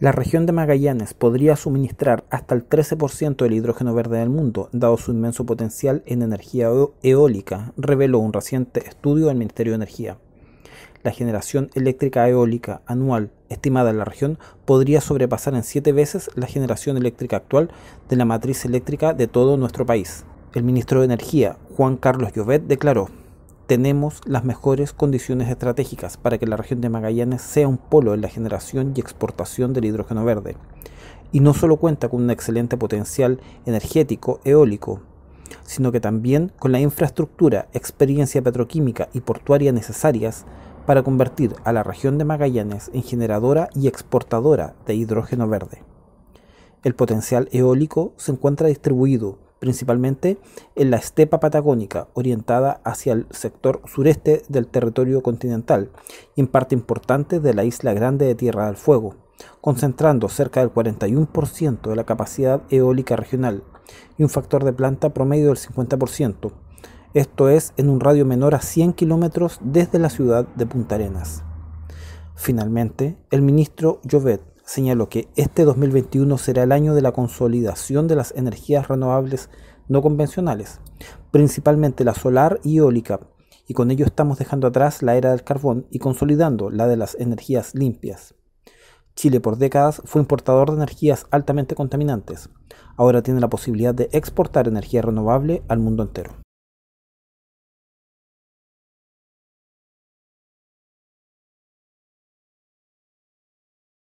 La región de Magallanes podría suministrar hasta el 13% del hidrógeno verde del mundo, dado su inmenso potencial en energía eólica, reveló un reciente estudio del Ministerio de Energía. La generación eléctrica eólica anual estimada en la región podría sobrepasar en siete veces la generación eléctrica actual de la matriz eléctrica de todo nuestro país. El ministro de Energía, Juan Carlos Llovet, declaró, tenemos las mejores condiciones estratégicas para que la región de Magallanes sea un polo en la generación y exportación del hidrógeno verde. Y no solo cuenta con un excelente potencial energético eólico, sino que también con la infraestructura, experiencia petroquímica y portuaria necesarias para convertir a la región de Magallanes en generadora y exportadora de hidrógeno verde. El potencial eólico se encuentra distribuido principalmente en la estepa patagónica, orientada hacia el sector sureste del territorio continental y en parte importante de la isla grande de Tierra del Fuego, concentrando cerca del 41% de la capacidad eólica regional y un factor de planta promedio del 50%, esto es en un radio menor a 100 kilómetros desde la ciudad de Punta Arenas. Finalmente, el ministro Jovet señaló que este 2021 será el año de la consolidación de las energías renovables no convencionales, principalmente la solar y eólica, y con ello estamos dejando atrás la era del carbón y consolidando la de las energías limpias. Chile por décadas fue importador de energías altamente contaminantes. Ahora tiene la posibilidad de exportar energía renovable al mundo entero.